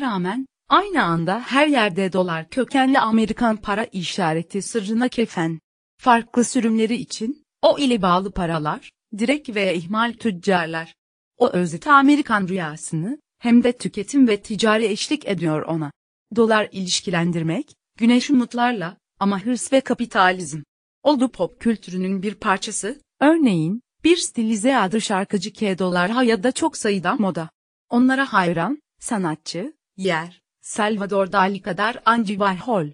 rağmen, aynı anda her yerde dolar kökenli Amerikan para işareti sırrına kefen. Farklı sürümleri için, o ile bağlı paralar, direkt veya ihmal tüccarlar. O özeti Amerikan rüyasını, hem de tüketim ve ticari eşlik ediyor ona. Dolar ilişkilendirmek, güneş umutlarla, ama hırs ve kapitalizm. Oldu pop kültürünün bir parçası, örneğin, bir stilize adı şarkıcı K dolar ya da çok sayıda moda. Onlara hayran, sanatçı, Yer, Salvador Dali kadar Andy Warhol.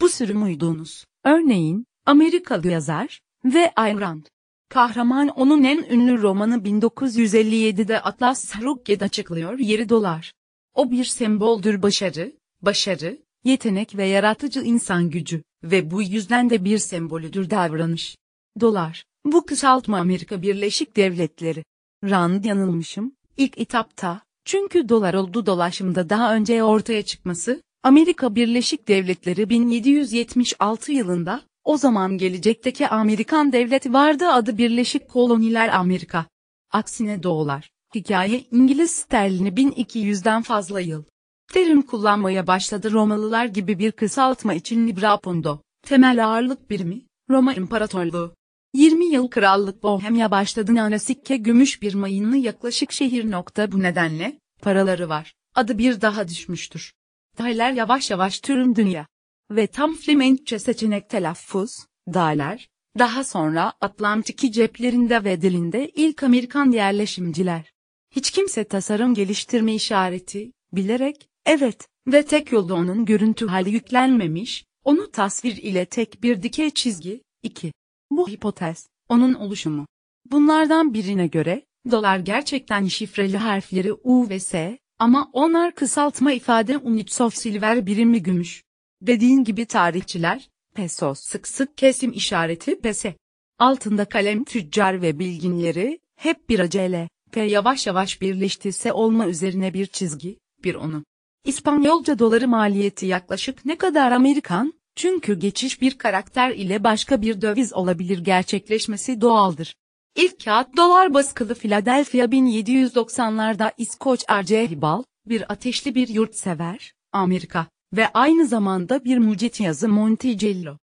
Bu sürü uyduğunuz, örneğin, Amerikalı yazar ve Ayn Rand. Kahraman onun en ünlü romanı 1957'de Atlas Sarukget açıklıyor yeri dolar. O bir semboldür başarı, başarı, yetenek ve yaratıcı insan gücü ve bu yüzden de bir sembolüdür davranış. Dolar, bu kısaltma Amerika Birleşik Devletleri. Rand yanılmışım, ilk etapta, çünkü dolar oldu dolaşımda daha önce ortaya çıkması, Amerika Birleşik Devletleri 1776 yılında, o zaman gelecekteki Amerikan devleti vardı adı Birleşik Koloniler Amerika. Aksine dolar, hikaye İngiliz sterlini 1200'den fazla yıl. Terim kullanmaya başladı Romalılar gibi bir kısaltma için Libra Pondo, temel ağırlık birimi, Roma İmparatorluğu. 20 yıl krallık Bohemya başladı sikke gümüş bir mayınlı yaklaşık şehir nokta bu nedenle, paraları var, adı bir daha düşmüştür. Daylar yavaş yavaş türüm dünya. Ve tam Flemenkçe seçenek telaffuz, daylar, daha sonra Atlantik'i ceplerinde ve dilinde ilk Amerikan yerleşimciler. Hiç kimse tasarım geliştirme işareti, bilerek, evet, ve tek yolda onun görüntü hali yüklenmemiş, onu tasvir ile tek bir dikey çizgi, iki. Bu hipotez, onun oluşumu. Bunlardan birine göre, dolar gerçekten şifreli harfleri U ve S, ama onlar kısaltma ifade unit of silver birimi gümüş. Dediğin gibi tarihçiler, peso sık sık kesim işareti pese. Altında kalem tüccar ve bilginleri, hep bir acele, p yavaş yavaş birleştirse olma üzerine bir çizgi, bir onu. İspanyolca doları maliyeti yaklaşık ne kadar Amerikan, çünkü geçiş bir karakter ile başka bir döviz olabilir gerçekleşmesi doğaldır. İlk kağıt dolar baskılı Philadelphia 1790'larda İskoç Arcehibal, bir ateşli bir yurtsever, Amerika ve aynı zamanda bir mucit yazı Monticello.